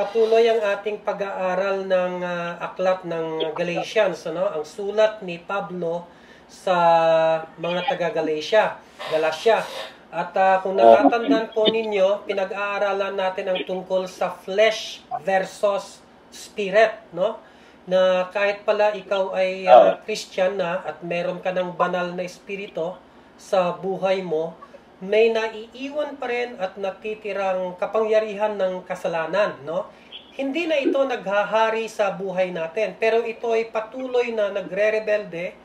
patuloy ang ating pag-aaral ng uh, aklat ng Galatians, ano? ang sulat ni Pablo sa mga taga-Galatia, Galatia. At uh, kung natatandaan po ninyo, pinag-aaralan natin ang tungkol sa flesh versus spirit, no? Na kahit pala ikaw ay uh, Christian na at meron ka ng banal na espiritu sa buhay mo, may naiiwan pa rin at natitirang kapangyarihan ng kasalanan, no? Hindi na ito naghahari sa buhay natin, pero ito ay patuloy na nagre-rebelde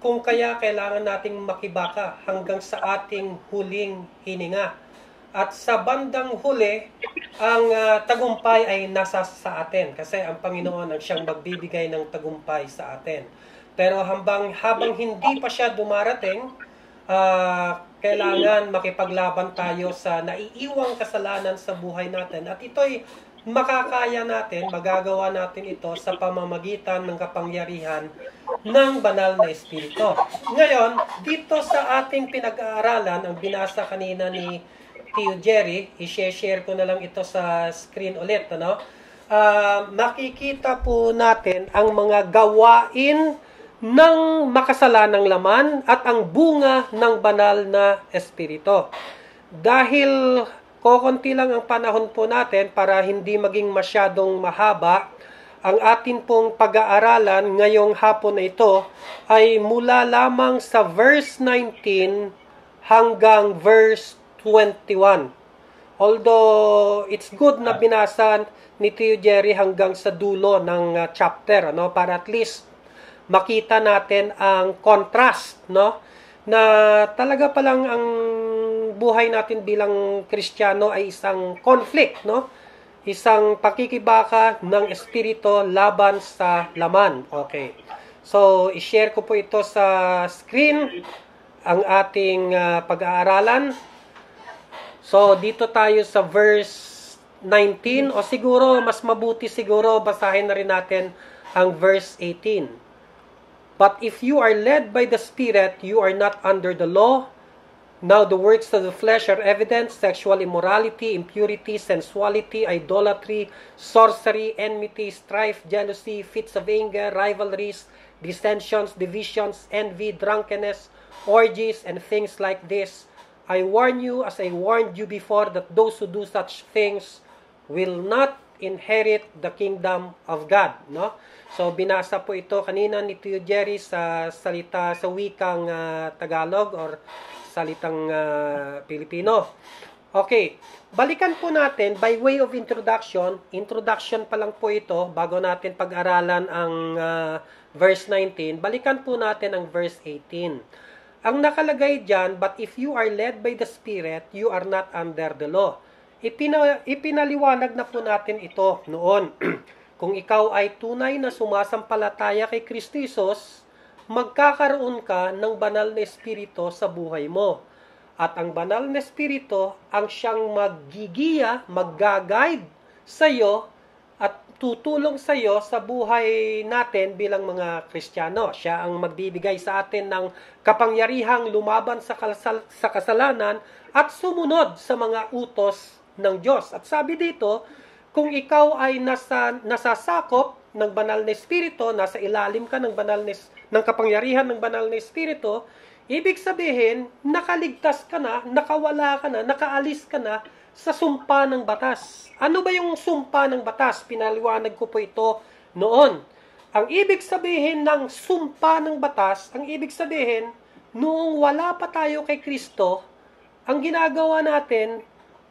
kung kaya kailangan nating makibaka hanggang sa ating huling hininga. At sa bandang huli, ang uh, tagumpay ay nasa sa atin kasi ang Panginoon ang siyang magbibigay ng tagumpay sa atin. Pero habang, habang hindi pa siya dumarating, uh, kailangan makipaglaban tayo sa naiiwang kasalanan sa buhay natin. At ito'y makakaya natin, magagawa natin ito sa pamamagitan ng kapangyarihan ng banal na Espiritu. Ngayon, dito sa ating pinag-aaralan, ang binasa kanina ni Tio Jerry, i-share ko na lang ito sa screen ulit, ano? Uh, makikita po natin ang mga gawain ng makasalanang laman at ang bunga ng banal na espirito. Dahil kokonti lang ang panahon po natin para hindi maging masyadong mahaba, ang atin pong pag-aaralan ngayong hapon na ito ay mula lamang sa verse 19 hanggang verse 21. Although it's good na binasan ni Tio Jerry hanggang sa dulo ng uh, chapter ano para at least makita natin ang contrast, no? Na talaga pa lang ang buhay natin bilang Kristiyano ay isang conflict, no? Isang pakikibaka ng espiritu laban sa laman. Okay. So, i-share ko po ito sa screen ang ating uh, pag-aaralan. So, dito tayo sa verse 19 o siguro mas mabuti siguro basahin na rin natin ang verse 18. But if you are led by the Spirit, you are not under the law. Now the works of the flesh are evident sexual immorality, impurity, sensuality, idolatry, sorcery, enmity, strife, jealousy, fits of anger, rivalries, dissensions, divisions, envy, drunkenness, orgies, and things like this. I warn you, as I warned you before, that those who do such things will not inherit the kingdom of God, no? So binasa po ito kanina ni Tio Jerry sa salita sa wikang uh, Tagalog or salitang uh, Pilipino. Okay, balikan po natin by way of introduction. Introduction pa lang po ito bago natin pag-aralan ang uh, verse 19. Balikan po natin ang verse 18. Ang nakalagay dyan, but if you are led by the Spirit, you are not under the law. Ipina, ipinaliwanag na po natin ito noon. Kung ikaw ay tunay na sumasampalataya kay Kristisos, magkakaroon ka ng banal na espirito sa buhay mo. At ang banal na espirito ang siyang magigiya, magga-guide sa iyo at tutulong sa iyo sa buhay natin bilang mga Kristiyano. Siya ang magbibigay sa atin ng kapangyarihang lumaban sa kasalanan at sumunod sa mga utos ng Diyos. At sabi dito, kung ikaw ay nasa, nasasakop ng banal na espiritu, nasa ilalim ka ng banal na, ng kapangyarihan ng banal na espiritu, ibig sabihin, nakaligtas ka na, nakawala ka na, nakaalis ka na sa sumpa ng batas. Ano ba yung sumpa ng batas? Pinaliwanag ko po ito noon. Ang ibig sabihin ng sumpa ng batas, ang ibig sabihin, noong wala pa tayo kay Kristo, ang ginagawa natin,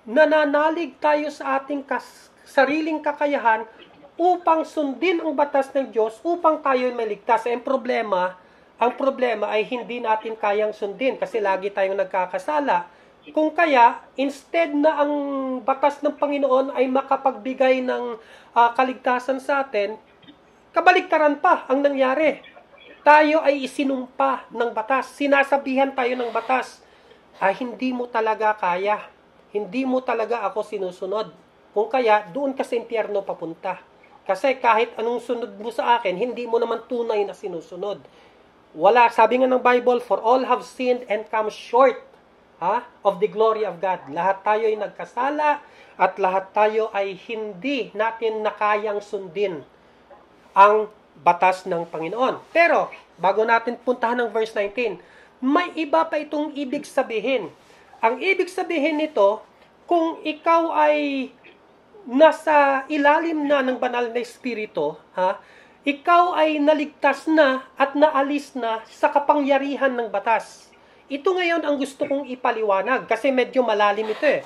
nananalig tayo sa ating kas- sariling kakayahan upang sundin ang batas ng Diyos upang tayo ay maligtas. Eh, ang problema, ang problema ay hindi natin kayang sundin kasi lagi tayong nagkakasala. Kung kaya, instead na ang batas ng Panginoon ay makapagbigay ng uh, kaligtasan sa atin, kabaliktaran pa ang nangyari. Tayo ay isinumpa ng batas. Sinasabihan tayo ng batas. Ah, hindi mo talaga kaya hindi mo talaga ako sinusunod. Kung kaya, doon ka sa impyerno papunta. Kasi kahit anong sunod mo sa akin, hindi mo naman tunay na sinusunod. Wala, sabi nga ng Bible, for all have sinned and come short ha, of the glory of God. Lahat tayo ay nagkasala at lahat tayo ay hindi natin nakayang sundin ang batas ng Panginoon. Pero, bago natin puntahan ng verse 19, may iba pa itong ibig sabihin ang ibig sabihin nito, kung ikaw ay nasa ilalim na ng banal na espiritu, ha? Ikaw ay naligtas na at naalis na sa kapangyarihan ng batas. Ito ngayon ang gusto kong ipaliwanag kasi medyo malalim ito eh.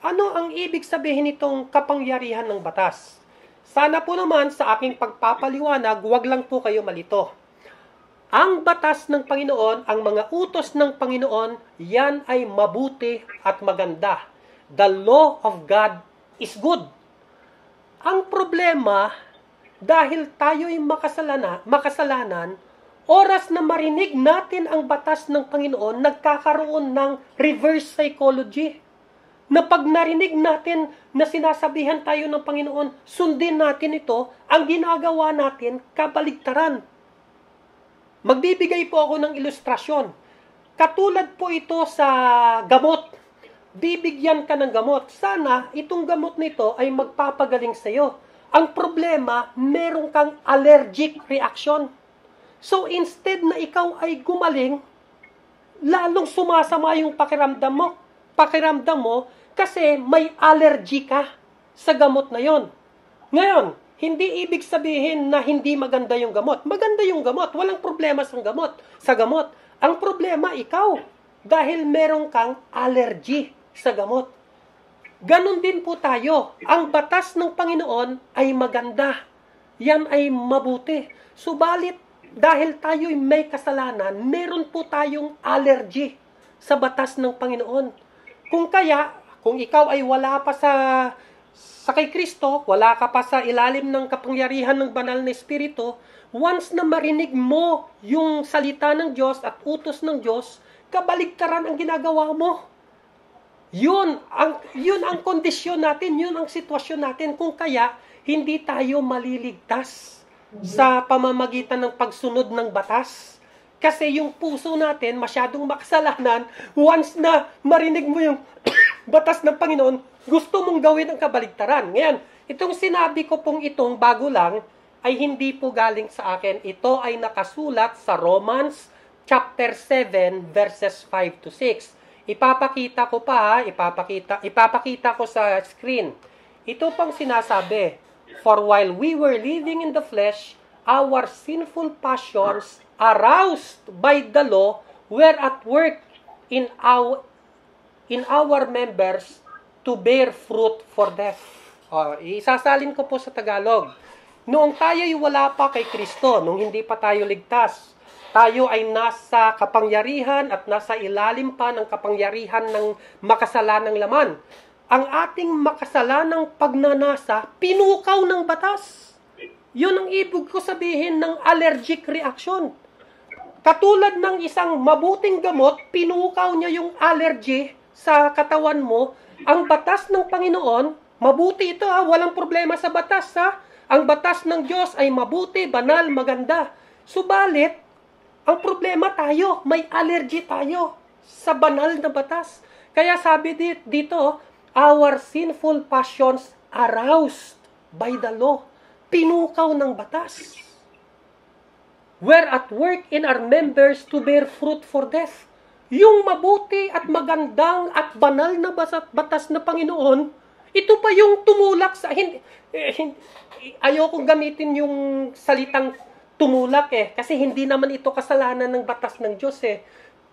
Ano ang ibig sabihin nitong kapangyarihan ng batas? Sana po naman sa aking pagpapaliwanag, wag lang po kayo malito ang batas ng Panginoon, ang mga utos ng Panginoon, yan ay mabuti at maganda. The law of God is good. Ang problema, dahil tayo'y makasalana, makasalanan, oras na marinig natin ang batas ng Panginoon, nagkakaroon ng reverse psychology. Na pag narinig natin na sinasabihan tayo ng Panginoon, sundin natin ito, ang ginagawa natin, kabaligtaran Magbibigay po ako ng ilustrasyon. Katulad po ito sa gamot. Bibigyan ka ng gamot. Sana itong gamot nito ay magpapagaling sa iyo. Ang problema, meron kang allergic reaction. So instead na ikaw ay gumaling, lalong sumasama yung pakiramdam mo. Pakiramdam mo kasi may allergy ka sa gamot na yon. Ngayon, hindi ibig sabihin na hindi maganda yung gamot. Maganda yung gamot. Walang problema sa gamot. Sa gamot. Ang problema, ikaw. Dahil meron kang allergy sa gamot. Ganon din po tayo. Ang batas ng Panginoon ay maganda. Yan ay mabuti. Subalit, dahil tayo'y may kasalanan, meron po tayong allergy sa batas ng Panginoon. Kung kaya, kung ikaw ay wala pa sa sa kay Kristo, wala ka pa sa ilalim ng kapangyarihan ng banal na Espiritu. Once na marinig mo yung salita ng Diyos at utos ng Diyos, kabaligtaran ang ginagawa mo. Yun ang, yun ang kondisyon natin, yun ang sitwasyon natin. Kung kaya, hindi tayo maliligtas sa pamamagitan ng pagsunod ng batas. Kasi yung puso natin masyadong makasalanan once na marinig mo yung batas ng Panginoon, gusto mong gawin ang kabaligtaran. Ngayon, itong sinabi ko pong itong bago lang ay hindi po galing sa akin. Ito ay nakasulat sa Romans chapter 7 verses 5 to 6. Ipapakita ko pa, ipapakita, ipapakita ko sa screen. Ito pang sinasabi, For while we were living in the flesh, our sinful passions aroused by the law were at work in our in our members to bear fruit for death. O, isasalin ko po sa Tagalog. Noong tayo'y wala pa kay Kristo, nung hindi pa tayo ligtas, tayo ay nasa kapangyarihan at nasa ilalim pa ng kapangyarihan ng makasalanang laman. Ang ating makasalanang pagnanasa, pinukaw ng batas. Yun ang ibig ko sabihin ng allergic reaction. Katulad ng isang mabuting gamot, pinukaw niya yung allergy sa katawan mo ang batas ng Panginoon, mabuti ito ha, ah. walang problema sa batas ha. Ah. Ang batas ng Diyos ay mabuti, banal, maganda. Subalit, ang problema tayo, may allergy tayo sa banal na batas. Kaya sabi dito, our sinful passions aroused by the law. Pinukaw ng batas. Where at work in our members to bear fruit for death yung mabuti at magandang at banal na batas na Panginoon, ito pa yung tumulak sa... Hindi, eh, hindi, ayokong gamitin yung salitang tumulak eh, kasi hindi naman ito kasalanan ng batas ng Diyos eh.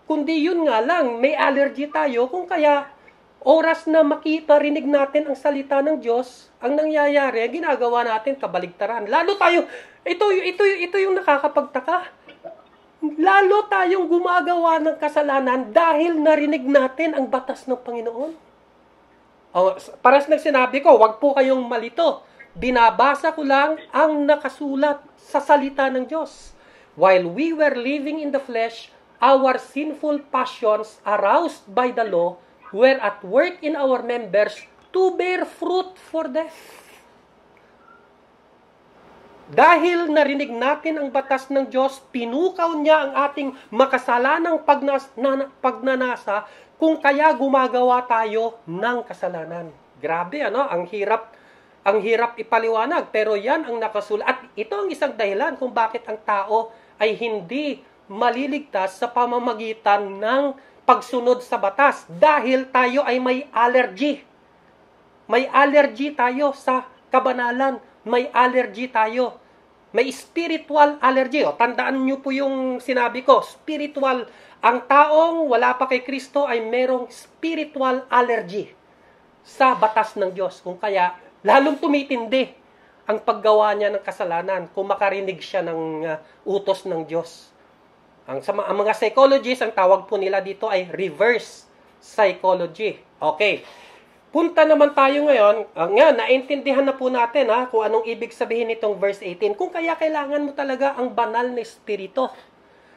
Kundi yun nga lang, may allergy tayo kung kaya oras na makita, rinig natin ang salita ng Diyos, ang nangyayari, ginagawa natin kabaligtaran. Lalo tayo, ito, ito, ito yung nakakapagtaka lalo tayong gumagawa ng kasalanan dahil narinig natin ang batas ng Panginoon. O, oh, paras ng sinabi ko, wag po kayong malito. Binabasa ko lang ang nakasulat sa salita ng Diyos. While we were living in the flesh, our sinful passions aroused by the law were at work in our members to bear fruit for death. Dahil narinig natin ang batas ng Diyos, pinukaw niya ang ating makasalanang pagnanasa kung kaya gumagawa tayo ng kasalanan. Grabe ano, ang hirap ang hirap ipaliwanag pero yan ang nakasulat at ito ang isang dahilan kung bakit ang tao ay hindi maliligtas sa pamamagitan ng pagsunod sa batas dahil tayo ay may allergy. May allergy tayo sa kabanalan may allergy tayo. May spiritual allergy. O, tandaan nyo po yung sinabi ko, spiritual. Ang taong wala pa kay Kristo ay merong spiritual allergy sa batas ng Diyos. Kung kaya, lalong tumitindi ang paggawa niya ng kasalanan kung makarinig siya ng uh, utos ng Diyos. Ang, sa, ang mga psychologists, ang tawag po nila dito ay reverse psychology. Okay. Punta naman tayo ngayon, uh, ah, nga, naintindihan na po natin ha, kung anong ibig sabihin nitong verse 18. Kung kaya kailangan mo talaga ang banal na espiritu.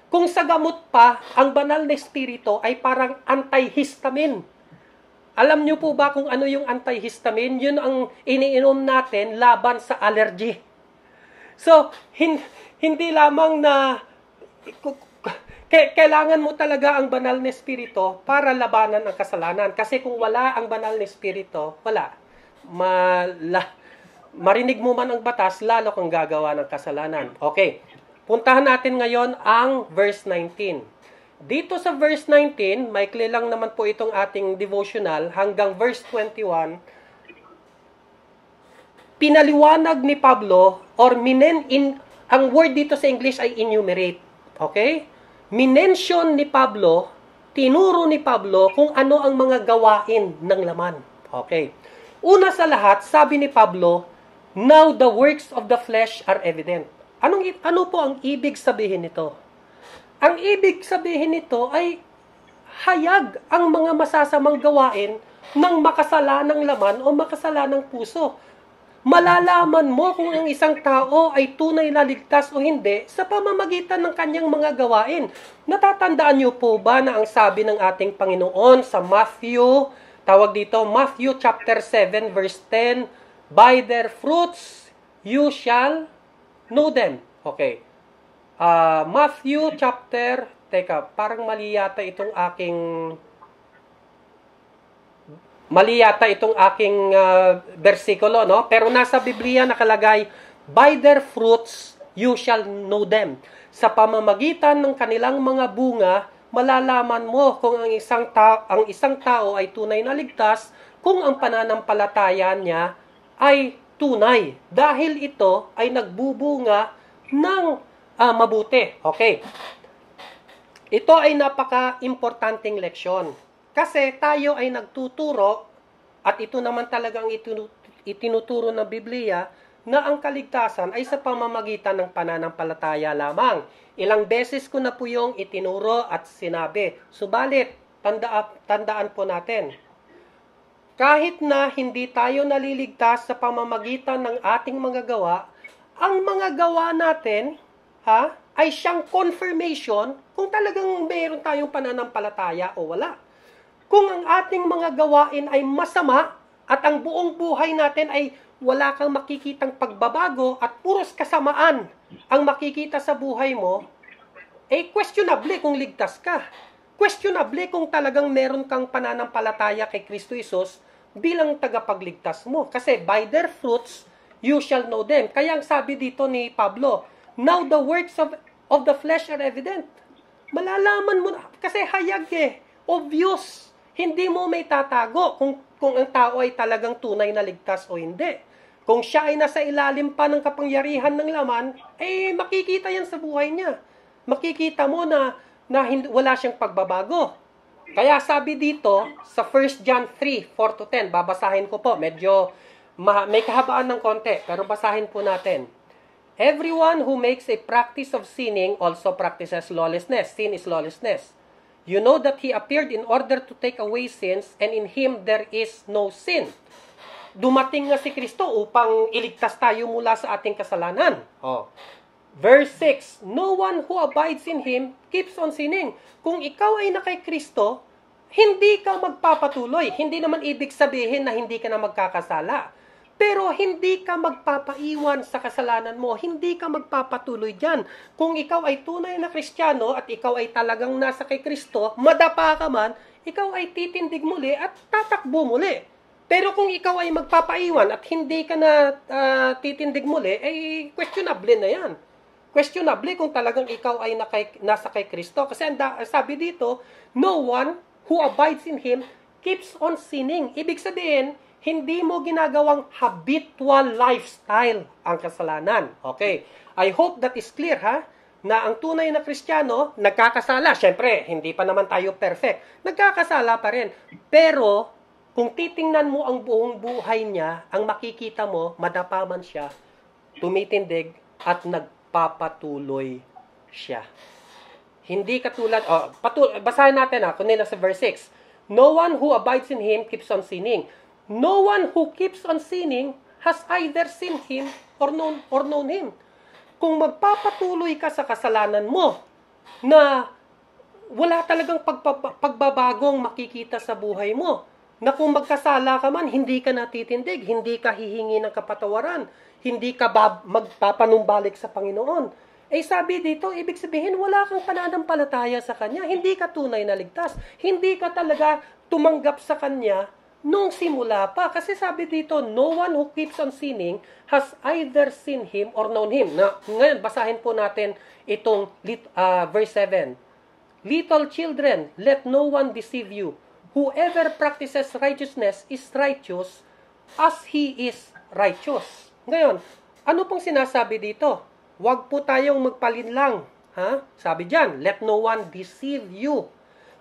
Kung sa gamot pa, ang banal na espiritu ay parang antihistamine. Alam niyo po ba kung ano yung antihistamine? Yun ang iniinom natin laban sa allergy. So, hin- hindi lamang na kailangan mo talaga ang banal na espiritu para labanan ang kasalanan. Kasi kung wala ang banal na espiritu, wala. Mala, marinig mo man ang batas, lalo kang gagawa ng kasalanan. Okay, puntahan natin ngayon ang verse 19. Dito sa verse 19, maikli lang naman po itong ating devotional hanggang verse 21, pinaliwanag ni Pablo or minen in ang word dito sa English ay enumerate. Okay? minention ni Pablo, tinuro ni Pablo kung ano ang mga gawain ng laman. Okay. Una sa lahat, sabi ni Pablo, Now the works of the flesh are evident. Anong, ano po ang ibig sabihin nito? Ang ibig sabihin nito ay hayag ang mga masasamang gawain ng makasalanang laman o makasalanang puso malalaman mo kung ang isang tao ay tunay na ligtas o hindi sa pamamagitan ng kanyang mga gawain. Natatandaan niyo po ba na ang sabi ng ating Panginoon sa Matthew, tawag dito Matthew chapter 7 verse 10, By their fruits you shall know them. Okay. Uh, Matthew chapter, teka, parang mali yata itong aking Mali yata itong aking uh, ah, bersikulo, no? Pero nasa Biblia nakalagay, By their fruits you shall know them. Sa pamamagitan ng kanilang mga bunga, malalaman mo kung ang isang tao, ang isang tao ay tunay na ligtas kung ang pananampalataya niya ay tunay dahil ito ay nagbubunga ng uh, mabuti. Okay. Ito ay napaka-importanting leksyon kasi tayo ay nagtuturo, at ito naman talaga ang itinuturo ng Biblia, na ang kaligtasan ay sa pamamagitan ng pananampalataya lamang. Ilang beses ko na po yung itinuro at sinabi. Subalit, tanda, tandaan po natin, kahit na hindi tayo naliligtas sa pamamagitan ng ating mga gawa, ang mga gawa natin ha, ay siyang confirmation kung talagang mayroon tayong pananampalataya o wala. Kung ang ating mga gawain ay masama at ang buong buhay natin ay wala kang makikitang pagbabago at puros kasamaan ang makikita sa buhay mo, eh questionable kung ligtas ka. Questionable kung talagang meron kang pananampalataya kay Kristo Isos bilang tagapagligtas mo. Kasi by their fruits, you shall know them. Kaya ang sabi dito ni Pablo, Now the works of, of the flesh are evident. Malalaman mo na. Kasi hayag eh. Obvious. Hindi mo may tatago kung, kung ang tao ay talagang tunay na ligtas o hindi. Kung siya ay nasa ilalim pa ng kapangyarihan ng laman, eh makikita yan sa buhay niya. Makikita mo na, na wala siyang pagbabago. Kaya sabi dito sa 1 John 3, 4 to 10, babasahin ko po, medyo ma- may kahabaan ng konti, pero basahin po natin. Everyone who makes a practice of sinning also practices lawlessness. Sin is lawlessness. You know that He appeared in order to take away sins, and in Him there is no sin. Dumating nga si Kristo upang iligtas tayo mula sa ating kasalanan. Oh. Verse 6, No one who abides in Him keeps on sinning. Kung ikaw ay na kay Kristo, hindi ka magpapatuloy. Hindi naman ibig sabihin na hindi ka na magkakasala. Pero hindi ka magpapaiwan sa kasalanan mo. Hindi ka magpapatuloy dyan. Kung ikaw ay tunay na kristyano at ikaw ay talagang nasa kay Kristo, madapa ka man, ikaw ay titindig muli at tatakbo muli. Pero kung ikaw ay magpapaiwan at hindi ka na uh, titindig muli, ay eh, questionable na yan. Questionable kung talagang ikaw ay nakay, nasa kay Kristo. Kasi anda, sabi dito, no one who abides in Him keeps on sinning. Ibig sabihin, hindi mo ginagawang habitual lifestyle ang kasalanan. Okay. I hope that is clear ha na ang tunay na Kristiyano nagkakasala. Siyempre, hindi pa naman tayo perfect. Nagkakasala pa rin. Pero kung titingnan mo ang buong buhay niya, ang makikita mo, madapaman siya, tumitindig at nagpapatuloy siya. Hindi katulad, oh, patul- basahin natin ha, kunin na sa verse 6. No one who abides in Him keeps on sinning. No one who keeps on sinning has either seen him or known, or known him. Kung magpapatuloy ka sa kasalanan mo na wala talagang pagbabagong makikita sa buhay mo, na kung magkasala ka man, hindi ka natitindig, hindi ka hihingi ng kapatawaran, hindi ka bab- magpapanumbalik sa Panginoon. Eh sabi dito, ibig sabihin wala kang pananampalataya sa Kanya, hindi ka tunay na ligtas, hindi ka talaga tumanggap sa Kanya nung simula pa. Kasi sabi dito, no one who keeps on sinning has either seen him or known him. Na, ngayon, basahin po natin itong uh, verse 7. Little children, let no one deceive you. Whoever practices righteousness is righteous as he is righteous. Ngayon, ano pong sinasabi dito? Huwag po tayong magpalinlang. Ha? Sabi diyan, let no one deceive you.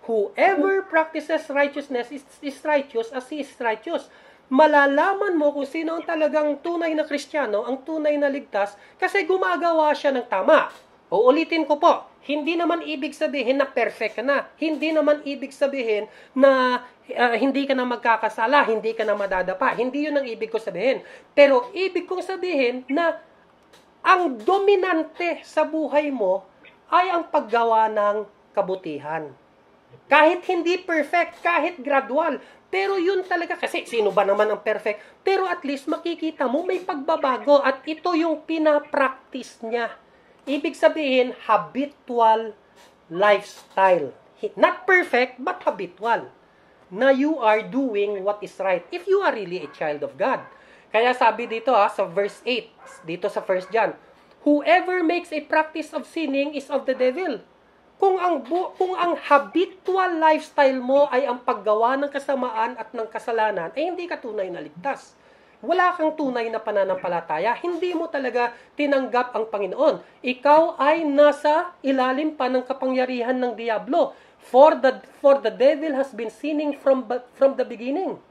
Whoever practices righteousness is, is righteous as he is righteous. Malalaman mo kung sino ang talagang tunay na kristyano, ang tunay na ligtas, kasi gumagawa siya ng tama. Uulitin ko po, hindi naman ibig sabihin na perfect ka na. Hindi naman ibig sabihin na uh, hindi ka na magkakasala, hindi ka na madadapa. Hindi yun ang ibig ko sabihin. Pero ibig kong sabihin na ang dominante sa buhay mo ay ang paggawa ng kabutihan. Kahit hindi perfect, kahit gradual, pero yun talaga, kasi sino ba naman ang perfect? Pero at least makikita mo may pagbabago at ito yung pina-practice niya. Ibig sabihin, habitual lifestyle. Not perfect, but habitual. Na you are doing what is right. If you are really a child of God. Kaya sabi dito ha, ah, sa verse 8, dito sa 1 John, Whoever makes a practice of sinning is of the devil. Kung ang bu- kung ang habitual lifestyle mo ay ang paggawa ng kasamaan at ng kasalanan, ay eh, hindi ka tunay na ligtas. Wala kang tunay na pananampalataya. Hindi mo talaga tinanggap ang Panginoon. Ikaw ay nasa ilalim pa ng kapangyarihan ng Diablo. For the for the devil has been sinning from from the beginning.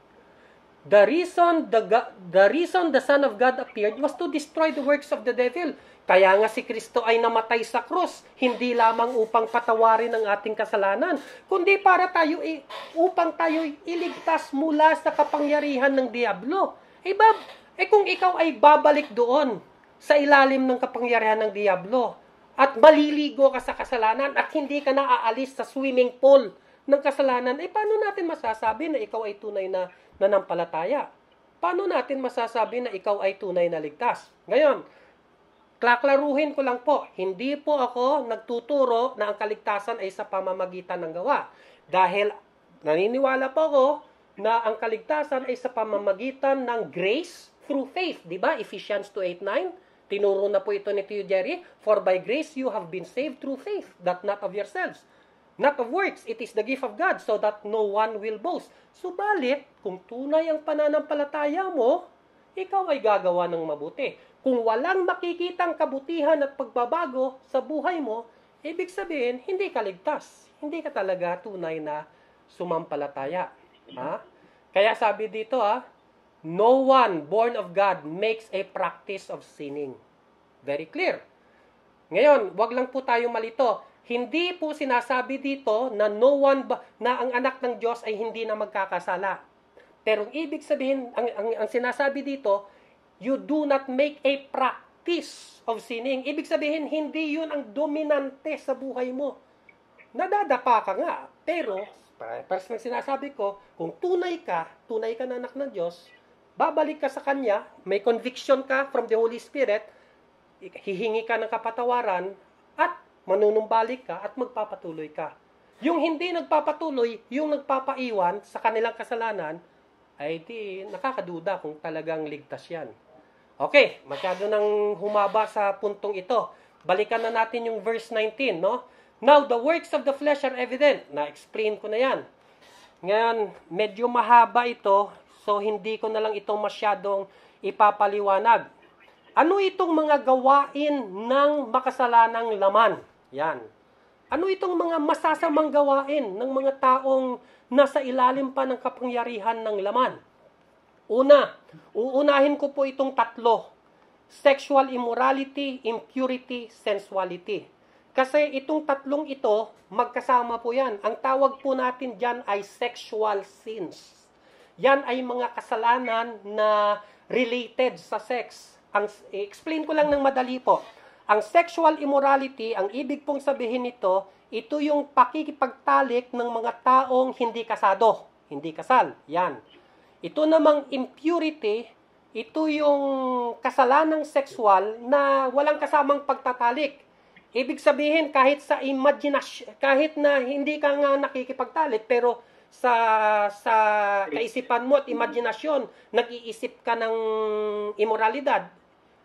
The reason the, God, the reason the Son of God appeared was to destroy the works of the devil. Kaya nga si Kristo ay namatay sa krus, hindi lamang upang patawarin ang ating kasalanan, kundi para tayo eh, upang tayo iligtas mula sa kapangyarihan ng Diablo. Hey eh, Bob, eh kung ikaw ay babalik doon sa ilalim ng kapangyarihan ng Diablo at maliligo ka sa kasalanan at hindi ka na aalis sa swimming pool ng kasalanan, eh paano natin masasabi na ikaw ay tunay na nanampalataya. Paano natin masasabi na ikaw ay tunay na ligtas? Ngayon, klaklaruhin ko lang po, hindi po ako nagtuturo na ang kaligtasan ay sa pamamagitan ng gawa. Dahil naniniwala po ako na ang kaligtasan ay sa pamamagitan ng grace through faith. Di ba? Ephesians 2.8.9 Tinuro na po ito ni Tio Jerry, For by grace you have been saved through faith, that not of yourselves. Not of works, it is the gift of God so that no one will boast. Subalit, kung tunay ang pananampalataya mo, ikaw ay gagawa ng mabuti. Kung walang makikitang kabutihan at pagbabago sa buhay mo, ibig sabihin, hindi ka ligtas. Hindi ka talaga tunay na sumampalataya. Ha? Kaya sabi dito ha, no one born of God makes a practice of sinning. Very clear. Ngayon, wag lang po tayo malito. Hindi po sinasabi dito na no one ba, na ang anak ng Diyos ay hindi na magkakasala. Pero ang ibig sabihin, ang, ang, ang sinasabi dito, you do not make a practice of sinning. Ibig sabihin, hindi yun ang dominante sa buhay mo. Nadadapa ka nga, pero para sa sinasabi ko, kung tunay ka, tunay ka na anak ng Diyos, babalik ka sa Kanya, may conviction ka from the Holy Spirit, hihingi ka ng kapatawaran, manunumbalik ka at magpapatuloy ka. Yung hindi nagpapatuloy, yung nagpapaiwan sa kanilang kasalanan, ay di nakakaduda kung talagang ligtas yan. Okay, masyado nang humaba sa puntong ito. Balikan na natin yung verse 19, no? Now, the works of the flesh are evident. Na-explain ko na yan. Ngayon, medyo mahaba ito, so hindi ko na lang ito masyadong ipapaliwanag. Ano itong mga gawain ng makasalanang laman? Yan. Ano itong mga masasamang gawain ng mga taong nasa ilalim pa ng kapangyarihan ng laman? Una, uunahin ko po itong tatlo. Sexual immorality, impurity, sensuality. Kasi itong tatlong ito, magkasama po yan. Ang tawag po natin dyan ay sexual sins. Yan ay mga kasalanan na related sa sex. Ang, explain ko lang ng madali po. Ang sexual immorality, ang ibig pong sabihin nito, ito yung pakikipagtalik ng mga taong hindi kasado, hindi kasal. Yan. Ito namang impurity, ito yung kasalanang sexual na walang kasamang pagtatalik. Ibig sabihin kahit sa imagination, kahit na hindi ka nga nakikipagtalik pero sa sa kaisipan mo at imaginasyon, nag-iisip ka ng immorality,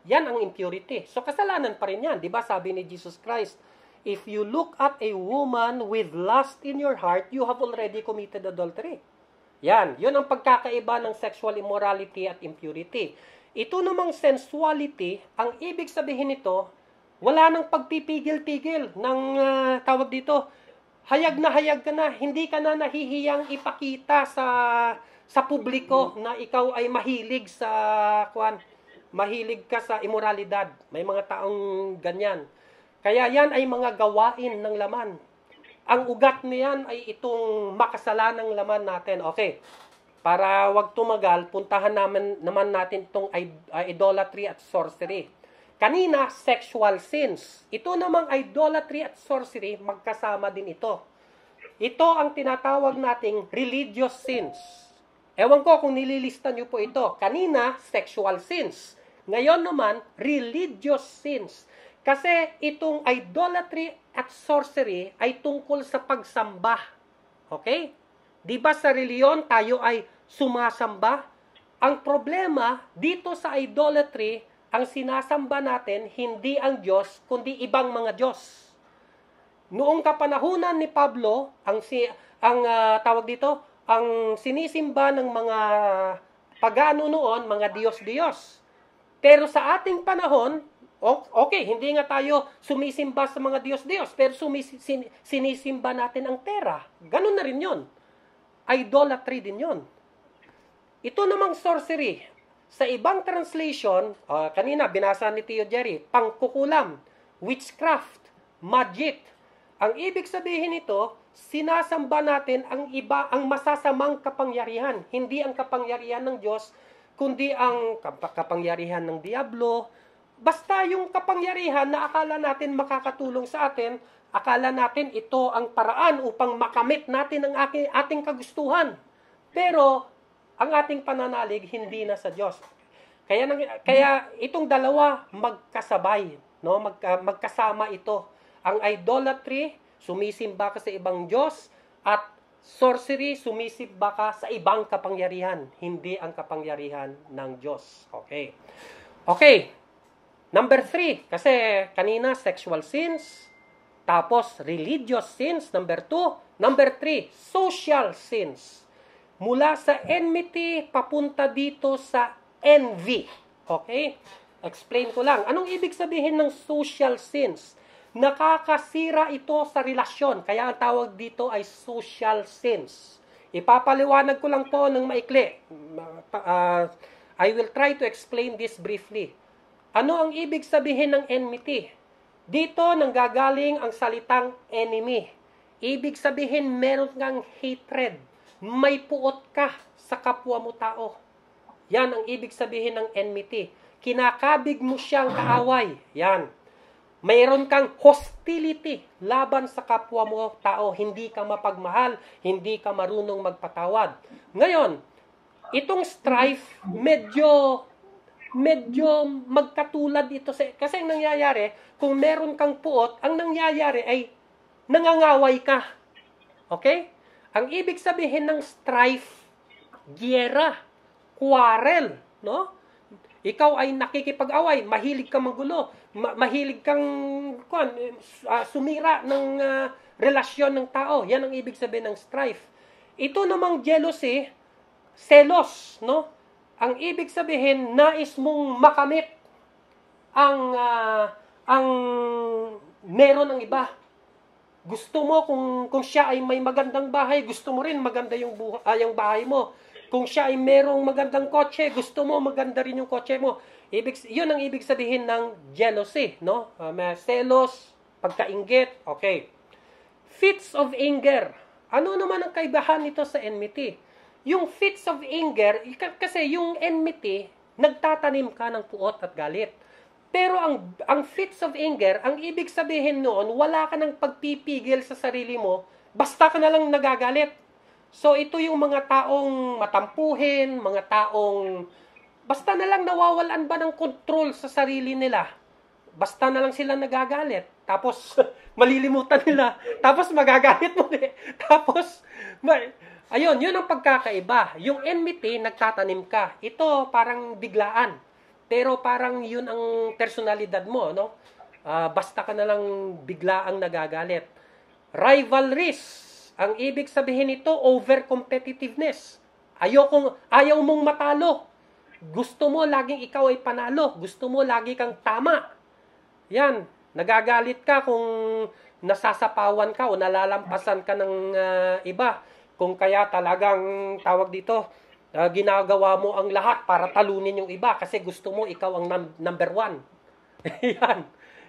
yan ang impurity. So kasalanan pa rin yan. Di ba sabi ni Jesus Christ, If you look at a woman with lust in your heart, you have already committed adultery. Yan, yun ang pagkakaiba ng sexual immorality at impurity. Ito namang sensuality, ang ibig sabihin nito, wala nang pagpipigil-pigil ng uh, tawag dito. Hayag na hayag ka na, hindi ka na nahihiyang ipakita sa sa publiko na ikaw ay mahilig sa kwan mahilig ka sa imoralidad. May mga taong ganyan. Kaya yan ay mga gawain ng laman. Ang ugat niyan ay itong makasalanang laman natin. Okay, para wag tumagal, puntahan naman, naman natin itong idolatry at sorcery. Kanina, sexual sins. Ito namang idolatry at sorcery, magkasama din ito. Ito ang tinatawag nating religious sins. Ewan ko kung nililista niyo po ito. Kanina, sexual sins. Ngayon naman, religious sins. Kasi itong idolatry at sorcery ay tungkol sa pagsamba. Okay? Di ba sa reliyon tayo ay sumasamba? Ang problema dito sa idolatry, ang sinasamba natin hindi ang Diyos kundi ibang mga Diyos. Noong kapanahunan ni Pablo, ang si ang uh, tawag dito, ang sinisimba ng mga pagano noon, mga Diyos-Diyos. Pero sa ating panahon, okay, hindi nga tayo sumisimba sa mga Diyos-Diyos, pero sumisin, sinisimba natin ang pera. Ganun na rin yon. Idolatry din yon. Ito namang sorcery. Sa ibang translation, uh, kanina binasa ni Tio Jerry, pangkukulam, witchcraft, magic. Ang ibig sabihin nito, sinasamba natin ang iba, ang masasamang kapangyarihan, hindi ang kapangyarihan ng Diyos, kundi ang kapangyarihan ng Diablo, basta yung kapangyarihan na akala natin makakatulong sa atin, akala natin ito ang paraan upang makamit natin ang ating kagustuhan. Pero ang ating pananalig hindi na sa Diyos. Kaya nang, kaya itong dalawa magkasabay, no? Mag, ah, magkasama ito. Ang idolatry, sumisimba ka sa ibang diyos at sorcery, sumisip baka sa ibang kapangyarihan, hindi ang kapangyarihan ng Diyos. Okay. Okay. Number three, kasi kanina sexual sins, tapos religious sins, number two. Number three, social sins. Mula sa enmity, papunta dito sa envy. Okay? Explain ko lang. Anong ibig sabihin ng social sins? Nakakasira ito sa relasyon. Kaya ang tawag dito ay social sins. Ipapaliwanag ko lang po ng maikli. Uh, I will try to explain this briefly. Ano ang ibig sabihin ng enmity? Dito nanggagaling ang salitang enemy. Ibig sabihin meron kang hatred. May puot ka sa kapwa mo tao. Yan ang ibig sabihin ng enmity. Kinakabig mo siyang kaaway. Yan mayroon kang hostility laban sa kapwa mo tao, hindi ka mapagmahal, hindi ka marunong magpatawad. Ngayon, itong strife medyo medyo magkatulad ito sa kasi ang nangyayari kung meron kang puot, ang nangyayari ay nangangaway ka. Okay? Ang ibig sabihin ng strife, giyera, quarrel, no? Ikaw ay nakikipag-away, mahilig ka magulo ma- mahilig kang kwan, uh, sumira ng uh, relasyon ng tao. Yan ang ibig sabihin ng strife. Ito namang jealousy, selos, no? Ang ibig sabihin, nais mong makamit ang uh, ang meron ng iba. Gusto mo kung kung siya ay may magandang bahay, gusto mo rin maganda yung buhay, uh, yung bahay mo. Kung siya ay merong magandang kotse, gusto mo maganda rin yung kotse mo. Ibig, yun ang ibig sabihin ng jealousy, no? Uh, may selos, pagkainggit, okay. Fits of anger. Ano naman ang kaibahan nito sa enmity? Yung fits of anger, kasi yung enmity, nagtatanim ka ng puot at galit. Pero ang, ang fits of anger, ang ibig sabihin noon, wala ka ng pagpipigil sa sarili mo, basta ka na lang nagagalit. So ito yung mga taong matampuhin, mga taong Basta na lang nawawalan ba ng control sa sarili nila. Basta na lang sila nagagalit. Tapos, malilimutan nila. Tapos, magagalit mo eh. Tapos, ma- ayun, yun ang pagkakaiba. Yung enmity, nagtatanim ka. Ito, parang biglaan. Pero parang yun ang personalidad mo, no? Uh, basta ka na lang bigla ang nagagalit. Rivalries. Ang ibig sabihin nito, over competitiveness. Ayaw, kong, ayaw mong matalo. Gusto mo laging ikaw ay panalo. Gusto mo lagi kang tama. Yan. Nagagalit ka kung nasasapawan ka o nalalampasan ka ng uh, iba. Kung kaya talagang tawag dito, uh, ginagawa mo ang lahat para talunin yung iba kasi gusto mo ikaw ang num- number one. Yan.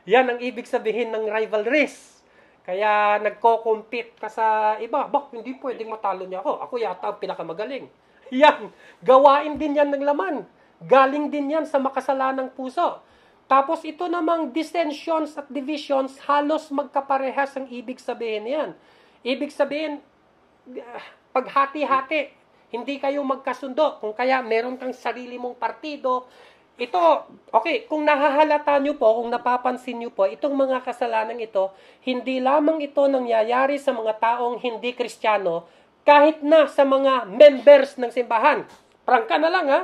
Yan ang ibig sabihin ng rivalries. Kaya nagko-compete ka sa iba. Bak, hindi pwedeng matalo niya ako. Ako yata ang pinakamagaling yan. Gawain din yan ng laman. Galing din yan sa makasalanang puso. Tapos ito namang dissensions at divisions, halos magkaparehas ang ibig sabihin yan. Ibig sabihin, paghati-hati, hindi kayo magkasundo. Kung kaya meron kang sarili mong partido, ito, okay, kung nahahalata nyo po, kung napapansin nyo po, itong mga kasalanan ito, hindi lamang ito nangyayari sa mga taong hindi kristyano, kahit na sa mga members ng simbahan. Prangka na lang ha.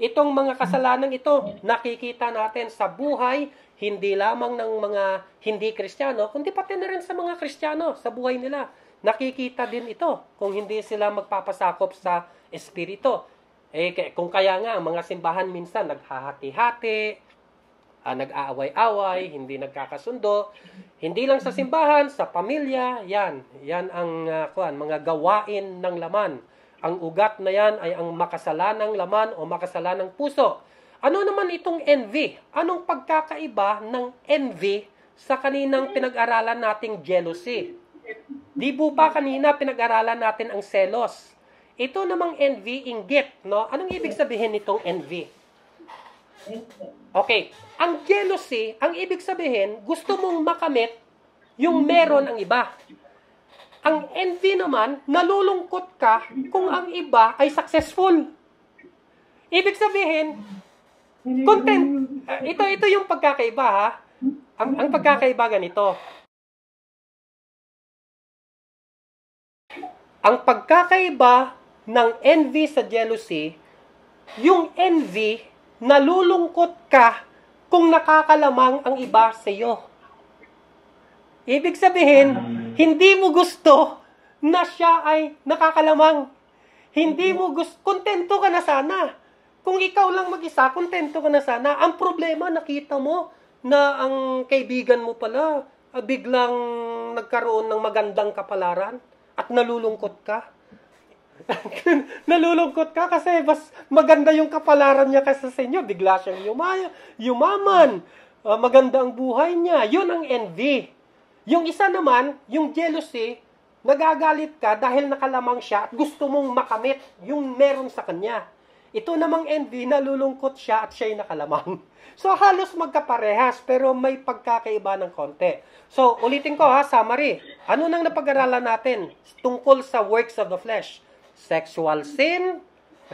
Itong mga kasalanan ito, nakikita natin sa buhay, hindi lamang ng mga hindi kristyano, kundi pati na rin sa mga kristyano, sa buhay nila. Nakikita din ito kung hindi sila magpapasakop sa espiritu. Eh, kung kaya nga, mga simbahan minsan naghahati-hati, uh, nag-aaway-away, hindi nagkakasundo, hindi lang sa simbahan, sa pamilya, yan. Yan ang uh, ah, kuan, mga gawain ng laman. Ang ugat na yan ay ang makasalanang laman o makasalanang puso. Ano naman itong envy? Anong pagkakaiba ng envy sa kaninang pinag-aralan nating jealousy? Di po ba kanina pinag-aralan natin ang selos? Ito namang envy, inggit, no? Anong ibig sabihin nitong envy? Okay. Ang jealousy, ang ibig sabihin, gusto mong makamit yung meron ang iba. Ang envy naman, nalulungkot ka kung ang iba ay successful. Ibig sabihin, content. Ah, ito ito yung pagkakaiba ha. Ang ang pagkakaiba ganito. Ang pagkakaiba ng envy sa jealousy, yung envy nalulungkot ka kung nakakalamang ang iba sa iyo. Ibig sabihin, hindi mo gusto na siya ay nakakalamang. Hindi mo gusto, kontento ka na sana. Kung ikaw lang mag-isa, kontento ka na sana. Ang problema, nakita mo na ang kaibigan mo pala ah, biglang nagkaroon ng magandang kapalaran at nalulungkot ka. Nalulungkot ka kasi mas maganda yung kapalaran niya kaysa sa inyo. Bigla siyang yumaya, yumaman. Uh, maganda ang buhay niya. Yun ang envy. Yung isa naman, yung jealousy, nagagalit ka dahil nakalamang siya at gusto mong makamit yung meron sa kanya. Ito namang envy, nalulungkot siya at siya'y nakalamang. So halos magkaparehas pero may pagkakaiba ng konti. So ulitin ko ha, summary. Ano nang napag-aralan natin tungkol sa works of the flesh? sexual sin,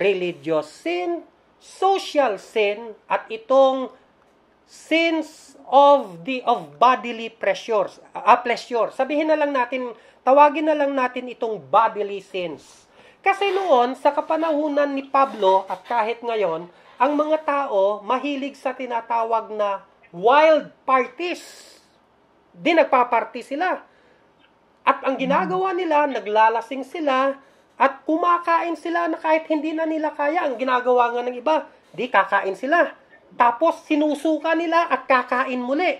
religious sin, social sin, at itong sins of the of bodily pressures, uh, pleasure. Sabihin na lang natin, tawagin na lang natin itong bodily sins. Kasi noon, sa kapanahunan ni Pablo at kahit ngayon, ang mga tao mahilig sa tinatawag na wild parties. Di nagpaparty sila. At ang ginagawa nila, naglalasing sila, at kumakain sila na kahit hindi na nila kaya ang ginagawa nga ng iba. Di kakain sila. Tapos sinusuka nila at kakain muli.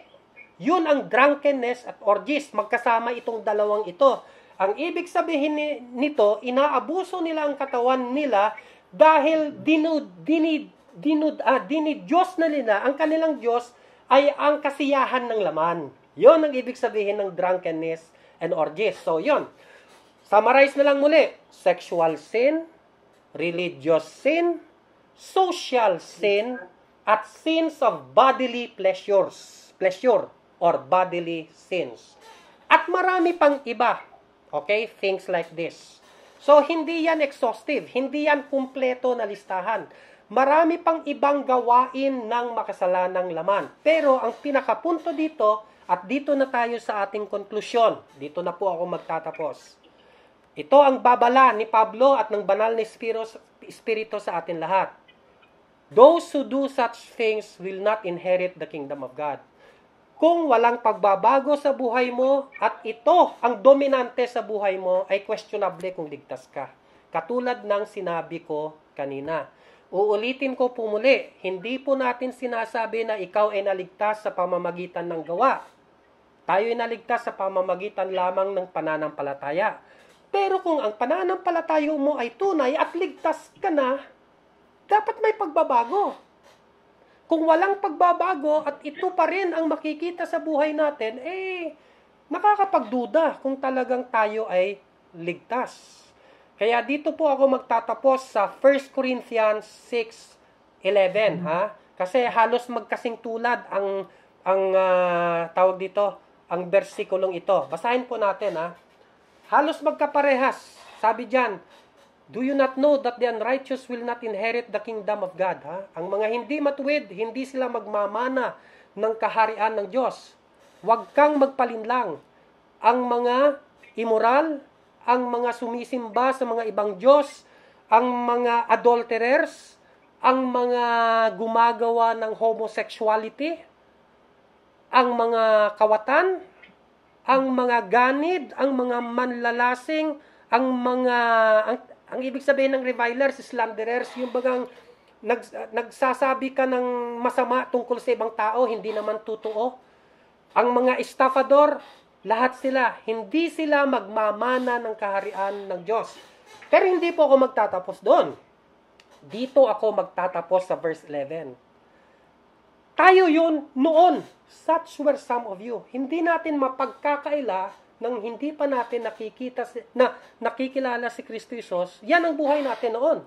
Yun ang drunkenness at orgies. Magkasama itong dalawang ito. Ang ibig sabihin ni, nito, inaabuso nila ang katawan nila dahil dinud, dinid, dinud, ah, dinidyos na nila, ang kanilang Diyos ay ang kasiyahan ng laman. Yun ang ibig sabihin ng drunkenness and orgies. So, yun. Summarize na lang muli. Sexual sin, religious sin, social sin, at sins of bodily pleasures, pleasure or bodily sins. At marami pang iba. Okay? Things like this. So, hindi yan exhaustive. Hindi yan kumpleto na listahan. Marami pang ibang gawain ng makasalanang laman. Pero ang pinakapunto dito, at dito na tayo sa ating konklusyon. Dito na po ako magtatapos. Ito ang babala ni Pablo at ng banal na Espiritu sa atin lahat. Those who do such things will not inherit the kingdom of God. Kung walang pagbabago sa buhay mo at ito ang dominante sa buhay mo, ay questionable kung ligtas ka. Katulad ng sinabi ko kanina. Uulitin ko po muli, hindi po natin sinasabi na ikaw ay naligtas sa pamamagitan ng gawa. Tayo ay naligtas sa pamamagitan lamang ng pananampalataya. Pero kung ang pananampalataya mo ay tunay at ligtas ka na, dapat may pagbabago. Kung walang pagbabago at ito pa rin ang makikita sa buhay natin, eh, nakakapagduda kung talagang tayo ay ligtas. Kaya dito po ako magtatapos sa 1 Corinthians 6:11 ha. Kasi halos magkasing tulad ang ang uh, tawag dito, ang bersikulong ito. Basahin po natin ha. Halos magkaparehas. Sabi diyan, Do you not know that the unrighteous will not inherit the kingdom of God? Ha? Ang mga hindi matuwid, hindi sila magmamana ng kaharian ng Diyos. Huwag kang magpalinlang. Ang mga immoral, ang mga sumisimba sa mga ibang Diyos, ang mga adulterers, ang mga gumagawa ng homosexuality, ang mga kawatan, ang mga ganid, ang mga manlalasing, ang mga ang, ang ibig sabihin ng revilers, slanderers, yung bagang nag, nagsasabi ka ng masama tungkol sa ibang tao, hindi naman totoo. Ang mga estafador, lahat sila, hindi sila magmamana ng kaharian ng Diyos. Pero hindi po ako magtatapos doon. Dito ako magtatapos sa verse 11. Tayo yun noon. Such were some of you. Hindi natin mapagkakaila nang hindi pa natin nakikita si, na nakikilala si Kristo Jesus, yan ang buhay natin noon.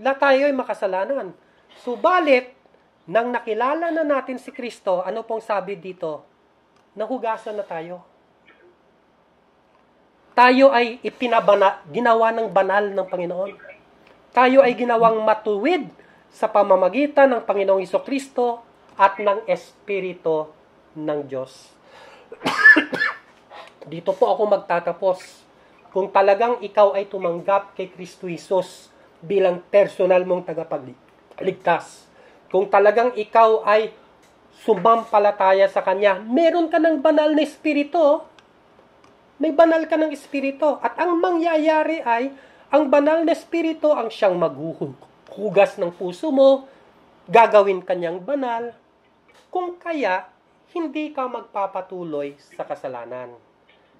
La tayo ay makasalanan. Subalit, nang nakilala na natin si Kristo, ano pong sabi dito? Nahugasan na tayo. Tayo ay ipinabana, ginawa ng banal ng Panginoon. Tayo ay ginawang matuwid sa pamamagitan ng Panginoong Iso Kristo at ng Espiritu ng Diyos. Dito po ako magtatapos. Kung talagang ikaw ay tumanggap kay Kristo Jesus bilang personal mong tagapagligtas, kung talagang ikaw ay sumampalataya sa Kanya, meron ka ng banal na Espiritu, may banal ka ng Espiritu. At ang mangyayari ay, ang banal na Espiritu ang siyang maghuhukom hugas ng puso mo, gagawin kanyang banal, kung kaya hindi ka magpapatuloy sa kasalanan.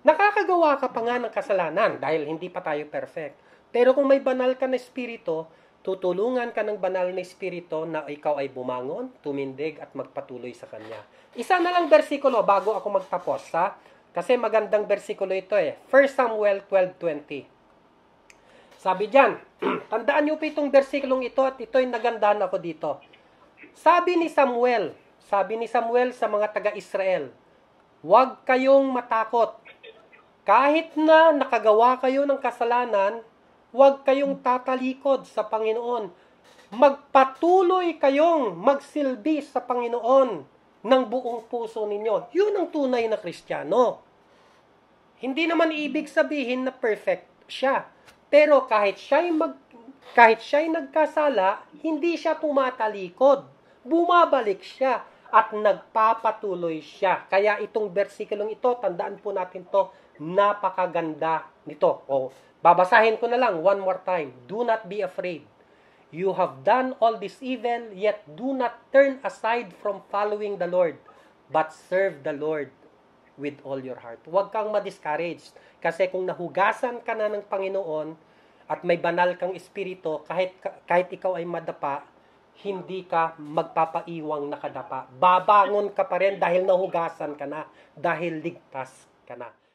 Nakakagawa ka pa nga ng kasalanan dahil hindi pa tayo perfect. Pero kung may banal ka na espiritu, tutulungan ka ng banal na espiritu na ikaw ay bumangon, tumindig at magpatuloy sa kanya. Isa na lang bersikulo bago ako magtapos sa Kasi magandang bersikulo ito eh. 1 Samuel 12.20 sabi diyan, tandaan niyo po itong bersiklong ito at ito'y nagandahan ako dito. Sabi ni Samuel, sabi ni Samuel sa mga taga-Israel, huwag kayong matakot. Kahit na nakagawa kayo ng kasalanan, huwag kayong tatalikod sa Panginoon. Magpatuloy kayong magsilbi sa Panginoon ng buong puso ninyo. Yun ang tunay na Kristiyano. Hindi naman ibig sabihin na perfect siya pero kahit siya'y mag kahit siya'y nagkasala, hindi siya tumatalikod. Bumabalik siya at nagpapatuloy siya. Kaya itong bersikulong ito, tandaan po natin to, napakaganda nito. O, babasahin ko na lang one more time. Do not be afraid. You have done all this evil, yet do not turn aside from following the Lord, but serve the Lord with all your heart. Huwag kang ma-discouraged. Kasi kung nahugasan ka na ng Panginoon at may banal kang espiritu, kahit, kahit ikaw ay madapa, hindi ka magpapaiwang nakadapa. Babangon ka pa rin dahil nahugasan ka na, dahil ligtas ka na.